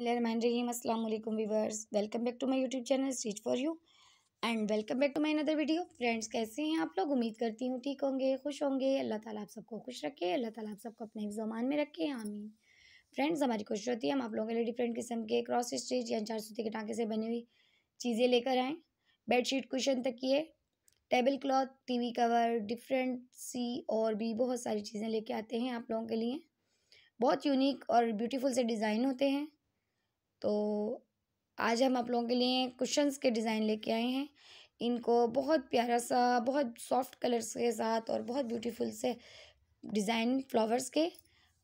वालेकुम viewers welcome back to my YouTube channel stitch for you and welcome back to my another video friends कैसे हैं आप लोग उम्मीद करती हूँ ठीक होंगे खुश होंगे अल्लाह ताला आप सबको खुश रखे अल्लाह ताला आप सबको अपने जमान में रखे आमीन फ्रेंड्स हमारी खुश होती है हम आप लोगों के लिए डिफरेंट किस्म के क्रॉस स्टिच या चार सूती के टाँके से बनी हुई चीज़ें लेकर आएँ बेडशीट कुशन तक है table cloth we cover different सी और भी बहुत सारी चीज़ें लेके आते हैं आप लोगों के लिए बहुत यूनिक और ब्यूटीफुल से डिज़ाइन होते हैं तो आज हम आप लोगों के लिए कुशंस के डिज़ाइन लेके आए हैं इनको बहुत प्यारा सा बहुत सॉफ्ट कलर्स के साथ और बहुत ब्यूटीफुल से डिज़ाइन फ्लावर्स के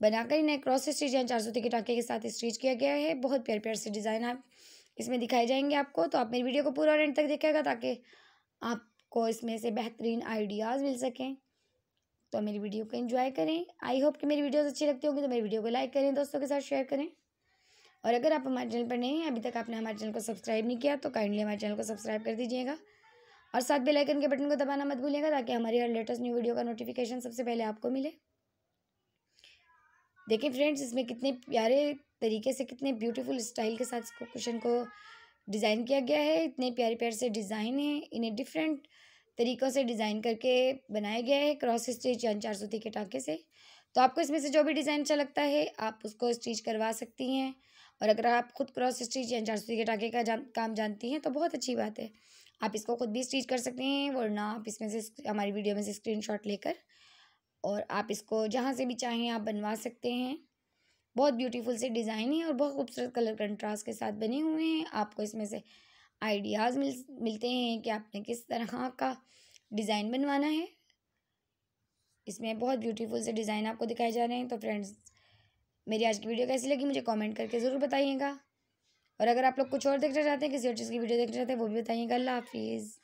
बनाकर इन्हें क्रॉस स्टिच या चार सौ के टाके के साथ स्टिच किया गया है बहुत प्यार प्यार से डिज़ाइन आप इसमें दिखाए जाएंगे आपको तो आप मेरी वीडियो को पूरा एंड तक देखेगा ताकि आपको इसमें से बेहतरीन आइडियाज़ मिल सकें तो मेरी वीडियो को एंजॉय करें आई होप कि मेरी वीडियोस अच्छी लगती होगी तो मेरी वीडियो को लाइक करें दोस्तों के साथ शेयर करें और अगर आप हमारे चैनल पर नए हैं अभी तक आपने हमारे चैनल को सब्सक्राइब नहीं किया तो काइंडली हमारे चैनल को सब्सक्राइब कर दीजिएगा और साथ बेल आइकन के बटन को दबाना मत भूलिएगा ताकि हमारी हर लेटेस्ट न्यू वीडियो का नोटिफिकेशन सबसे पहले आपको मिले देखिए फ्रेंड्स इसमें कितने प्यारे तरीके से कितने ब्यूटीफुल स्टाइल के साथ इसको कुशन को डिज़ाइन किया गया है इतने प्यारे प्यारे से डिज़ाइन है इन्हें डिफरेंट तरीक़ों से डिज़ाइन करके बनाया गया है क्रॉस स्टिच या चार सूती के टाँके से तो आपको इसमें से जो भी डिज़ाइन अच्छा लगता है आप उसको स्टिच करवा सकती हैं और अगर आप खुद क्रॉस स्टिच या चार के टाके का जान काम जानती हैं तो बहुत अच्छी बात है आप इसको खुद भी स्टिच कर सकते हैं वरना आप इसमें से हमारी वीडियो में से शॉट लेकर और आप इसको जहाँ से भी चाहें आप बनवा सकते हैं बहुत ब्यूटीफुल से डिज़ाइन है और बहुत खूबसूरत कलर कंट्रास्ट के साथ बने हुए हैं आपको इसमें से आइडियाज़ मिल मिलते हैं कि आपने किस तरह का डिज़ाइन बनवाना है इसमें बहुत ब्यूटीफुल से डिज़ाइन आपको दिखाए जा रहे हैं तो फ्रेंड्स मेरी आज की वीडियो कैसी लगी मुझे कमेंट करके ज़रूर बताइएगा और अगर आप लोग कुछ और देखना चाहते हैं किसी और चीज़ की वीडियो देखना चाहते हैं वो भी बताइएगा अल्लाह हाफिज़